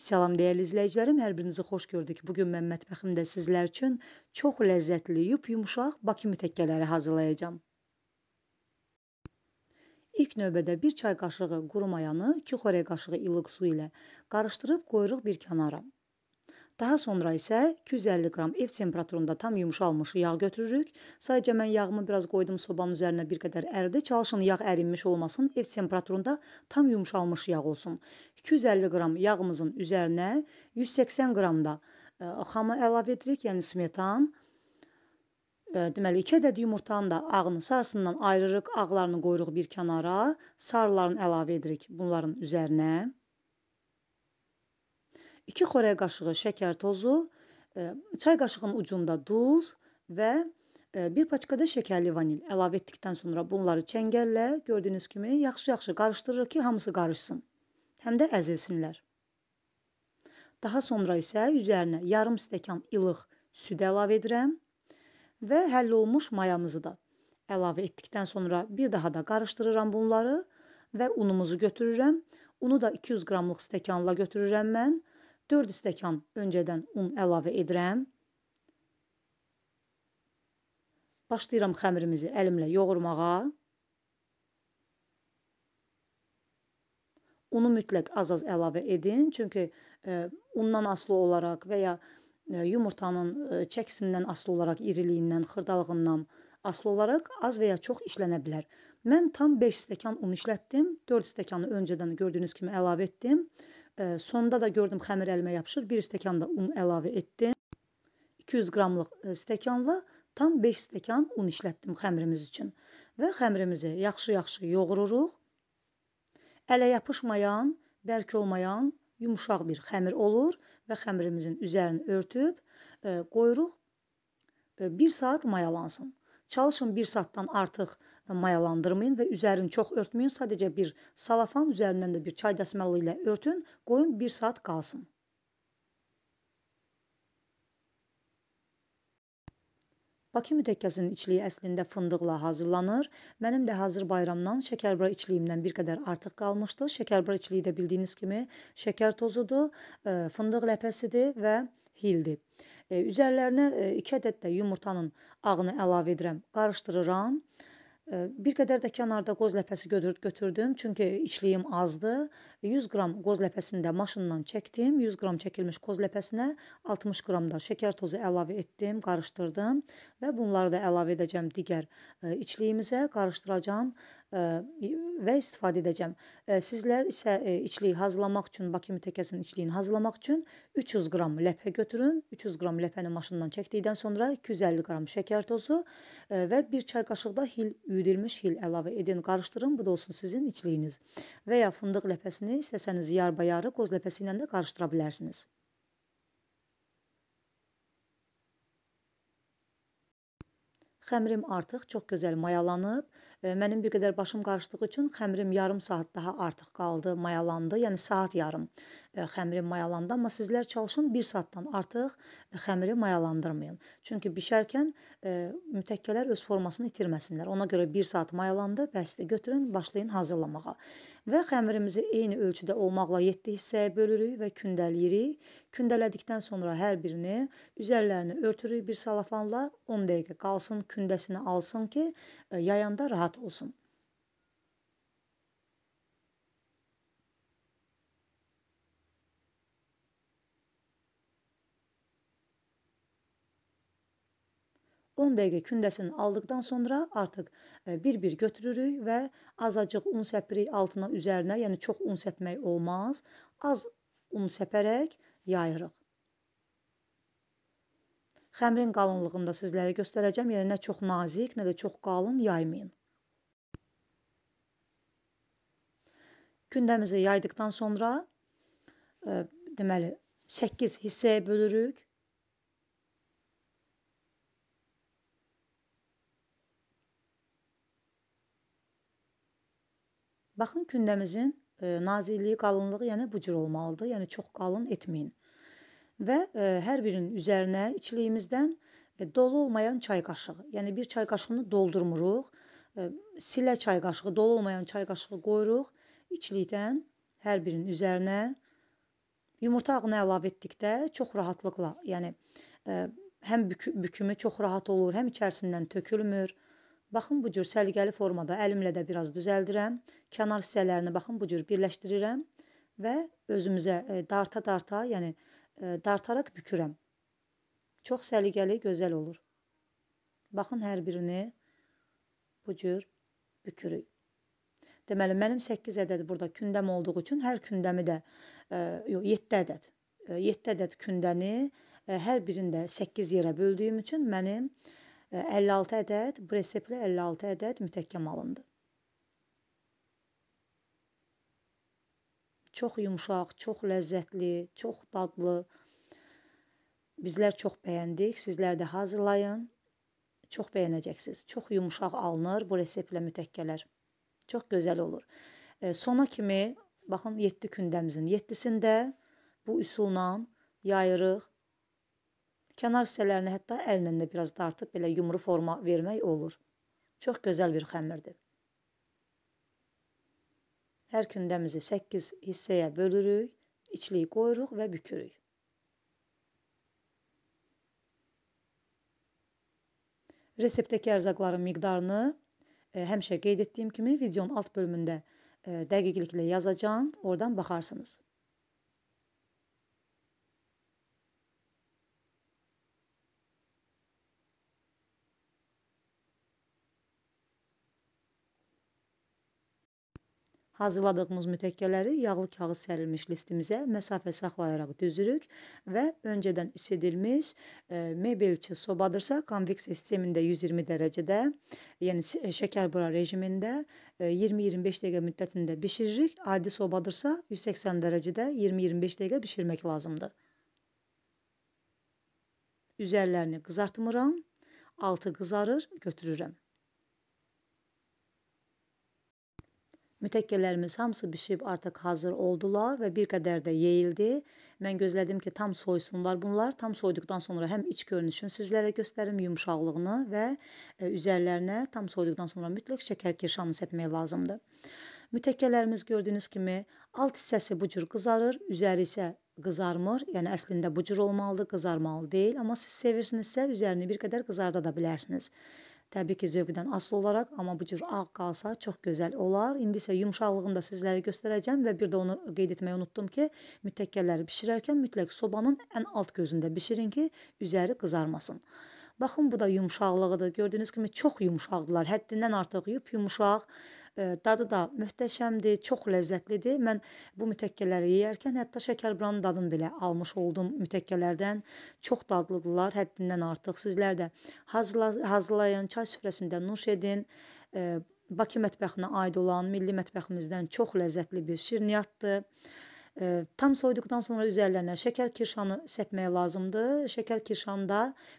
Salam dəyərli izləyicilərim, hər birinizi xoş gördük. Bu gün mən mətbəximdə sizlər üçün çox ləzzətli, yumşaq Bakı mütəkkələri hazırlayacağam. İlk növbədə 1 çay qaşığı quru mayanı 2 xörək qaşığı ilıq su ilə qarışdırıb qoyuruq bir kənara. Daha sonra isə 250 qram ev temperaturunda tam yumşalmış yağ götürürük. Sadəcə mən yağımı biraz qoydum sobanın üzərinə bir qədər əridi. Çalışın yağ ərinmiş olmasın, ev temperaturunda tam yumşalmış yağ olsun. 250 qram yağımızın üzərinə 180 qram da e, xamı əlavə edirik, yəni smetan, e, deməli 2 ədəd yumurtanın da ağını sarısından ayırırıq, ağlarını qoyuruq bir kənara, sarılarını əlavə edirik bunların üzərinə. 2 xörək qaşığı şəkər tozu, e, çay qaşığının ucunda duz və e, bir paçka da şəkərli vanil əlavə etdikdən sonra bunları çəngəllə gördüyünüz kimi yaxşı-yaxşı qarışdırırıq ki, hamısı qarışsın. Həm də əzilsinlər. Daha sonra isə üzərinə yarım stəkan ilıq süd əlavə edirəm və həll olmuş mayamızı da əlavə etdikdən sonra bir daha da qarışdırıram bunları və unumuzu götürürəm. Unu da 200 qramlıq stəkanla götürürəm mən 4 stəkan öncədən un əlavə edirəm. Başlayıram xəmirimizi əlimlə yoğurmağa. Unu mütləq az-az əlavə edin, çünki e, undan asılı olaraq və ya e, yumurtanın e, çəkisindən asılı olaraq, iriliyindən, xırdalığından asılı olaraq az və ya çox işlənə bilər. Mən tam 5 stəkan un işlətdim. 4 stəkanı öncədən gördüyünüz kimi əlavə etdim Sonda da gördüm xəmir əlimə yapışır. 1 stəkan da un əlavə etdim. 200 qramlıq e, stəkanla tam 5 stəkan un işlətdim xəmirimiz üçün. Və xəmirimizi yaxşı-yaxşı yoğururuq. Ələ yapışmayan, bərk olmayan yumşaq bir xəmir olur və xəmirimizin üzərini örtüb e, qoyuruq 1 e, saat mayalansın. Çalışın 1 saatdan artıq mayalandırmayın və üzərini çox örtməyin. Sadəcə bir salafan üzərindən də bir çay dəsmalı ilə örtün, qoyun 1 saat qalsın. Bakı mütəkkəsinin içliyi əslində fındıqla hazırlanır. Mənim də hazır bayramdan şəkərbura içliyimdən bir qədər artıq qalmışdı. Şəkərbura içliyi də bildiyiniz kimi şəkər tozudur, e, fındıq ləpəsidir və hildir. E, üzərlərinə 2 e, ədəd də yumurtanın ağını əlavə edirəm, qarışdırıram. Bir qədər də kənarda qoz ləpəsi götürdüm, çünki işliyim azdı. 100 qram qoz ləpəsini də maşından çəkdim. 100 qram çəkilmiş qoz ləpəsinə 60 qram da şəkər tozu əlavə etdim, qarışdırdım və bunları da əlavə edəcəm digər içliyimizə, qarışdıracam və istifadə edəcəm. Sizlər isə içliyi hazırlamaq üçün, Bakı mütəkkəsinin içliyini hazırlamaq üçün 300 qram ləpə götürün. 300 qram ləpəni maşından çəkdikdən sonra 250 qram şəkər tozu və 1 çay qaşığı da hil üyüdülmüş hil əlavə edin, qarışdırın. Bu da olsun sizin içliyiniz. Və ya fındıq ləpəsini istəsəniz yarbayarı qoz ləpəsi ilə də qarışdıra bilərsiniz. Xəmirim artıq çox gözəl mayalanıb. E, mənim bir qədər başım qarışdığı üçün xəmirim yarım saat daha artıq qaldı, mayalandı. Yəni saat yarım e, xəmirim mayalandı, amma sizlər çalışın 1 saatdan artıq e, xəmiri mayalandırmayın. Çünki bişərkən mütəkkələr öz formasını itirməsinlər. Ona görə 1 saat mayalandı, bəsdir. Götürün, başlayın hazırlamağa. Və xəmirimizi eyni ölçüdə olmaqla 7 hissəyə bölürük və kündələyirik. Kündələdikdən sonra hər birini üzərlərini örtürük bir salafanla 10 dəqiqə qalsın, kündəsini alsın ki, e, yayanda rahat olsun. On dəqiqə kündəsini aldıqdan sonra artıq e, bir-bir götürürük və azacıq un səpirik altına üzərinə, yəni çox un səpmək olmaz. Az un səpərək yayırıq. Xəmirin qalınlığını da sizlərə göstərəcəm. Yəni nə çox nazik, nə də çox qalın yaymayın. Gündəmizi yaydıqdan sonra ə, e, deməli 8 hissəyə bölürük. Baxın gündəmizin E, nazirliyi qalınlığı yəni bu cür olmalıdır. Yəni çox qalın etməyin. Və ə, e, hər birinin üzərinə içliyimizdən ə, e, dolu olmayan çay qaşığı, yəni bir çay qaşığını doldurmuruq. Ə, silə çay qaşığı, dolu olmayan çay qaşığı qoyuruq. İçlikdən hər birinin üzərinə yumurta ağını əlavə etdikdə çox rahatlıqla, yəni ə, həm bükü, bükümü çox rahat olur, həm içərisindən tökülmür. Baxın bu cür səliqəli formada əlimlə də biraz düzəldirəm. Kənar hissələrini baxın bu cür birləşdirirəm və özümüzə e, darta-darta, yəni e, dartaraq bükürəm. Çox səliqəli, gözəl olur. Baxın hər birini bu cür bükürük. Deməli, mənim 8 ədəd burada kündəm olduğu üçün hər kündəmi də, e, yox, 7 ədəd. 7 ədəd kündəni hər birində 8 yerə böldüyüm üçün mənim 56 ədəd, Bresepli 56 ədəd mütəkkə malındır. Çox yumşaq, çox ləzzətli, çox dadlı. Bizlər çox bəyəndik. Sizlər də hazırlayın. Çox bəyənəcəksiniz. Çox yumşaq alınır bu reseptlə mütəkkələr. Çox gözəl olur. E, sona kimi baxın 7 gündəmizin 7-sində bu üsulla yayırıq Kənar hissələrini hətta əllə də biraz dartıb belə yumru forma vermək olur. Çox gözəl bir xəmirdir. Hər kündəmizi 8 hissəyə bölürük, içliyi qoyuruq və bükürük. Reseptdəki ərzaqların miqdarını e, həmişə qeyd etdiyim kimi videonun alt bölümündə e, dəqiqliklə yazacağım. Oradan baxarsınız. Hazırladığımız mütəkkələri yağlı kağız sərilmiş listimizə məsafə saxlayaraq düzürük və öncədən isidilmiş e, mebelçi sobadırsa, konveksiya sistemində 120 dərəcədə, yəni şəkərbura rejimində e, 20-25 dəqiqə müddətində bişiririk. Adi sobadırsa 180 dərəcədə 20-25 dəqiqə bişirmək lazımdır. Üzərlərini qızartmıram. Altı qızarır, götürürəm. Mütəkkələrimiz hamısı bişib artıq hazır oldular və bir qədər də yeyildi. Mən gözlədim ki, tam soysunlar bunlar. Tam soyduqdan sonra həm iç görünüşünü sizlərə göstərim, yumşaqlığını və e, üzərlərinə tam soyduqdan sonra mütləq şəkər kirşanı səpmək lazımdır. Mütəkkələrimiz gördüyünüz kimi alt hissəsi bu cür qızarır, üzəri isə qızarmır. Yəni əslində bu cür olmalıdır, qızarmalı deyil, amma siz sevirsinizsə üzərini bir qədər qızarda da bilərsiniz. Təbii ki, zövqdən asılı olaraq, amma bu cür ağ qalsa çox gözəl olar. İndi isə yumşaqlığını da sizlərə göstərəcəm və bir də onu qeyd etməyi unutdum ki, mütəkkələri bişirərkən mütləq sobanın ən alt gözündə bişirin ki, üzəri qızarmasın. Baxın bu da yumşaqlığıdır. Gördüyünüz kimi çox yumşaqdılar. Həddindən artıq yumşaq. Dadı da möhtəşəmdir, çox ləzzətlidir. Mən bu mütəkkələri yeyərkən hətta şəkərbranın dadını belə almış oldum mütəkkələrdən. Çox dadlıdılar, həddindən artıq. Sizlər də hazırla hazırlayın, çay süfrəsində nuş edin. Bakı mətbəxinə aid olan milli mətbəximizdən çox ləzzətli bir şirniyyatdır. Tam soyduqdan sonra üzərlərinə şəkər kirşanı səpmək lazımdır. Şəkər kirşanı da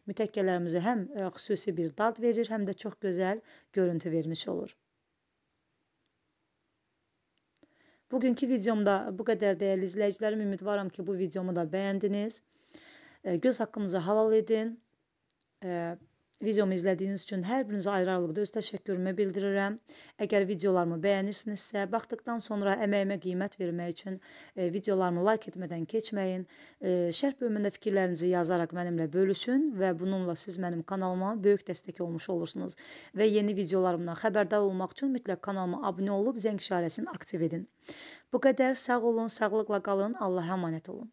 mütəkkələrimizə həm xüsusi bir dad verir, həm də çox gözəl görüntü vermiş olur. Bugünkü videomda bu qədər dəyərli izləyicilərim. Ümidvaram ki, bu videomu da bəyəndiniz. Göz haqqınızı halal edin. Videomu izlədiyiniz üçün hər birinizə ayrı-ayrılıqda öz təşəkkürümü bildirirəm. Əgər videolarımı bəyənirsinizsə, baxdıqdan sonra əməyimə qiymət vermək üçün e, videolarımı like etmədən keçməyin. E, şərh bölümündə fikirlərinizi yazaraq mənimlə bölüşün və bununla siz mənim kanalıma böyük dəstək olmuş olursunuz. Və yeni videolarımdan xəbərdar olmaq üçün mütləq kanalıma abunə olub zəng işarəsini aktiv edin. Bu qədər. Sağ olun, sağlıqla qalın. Allaha əmanət olun.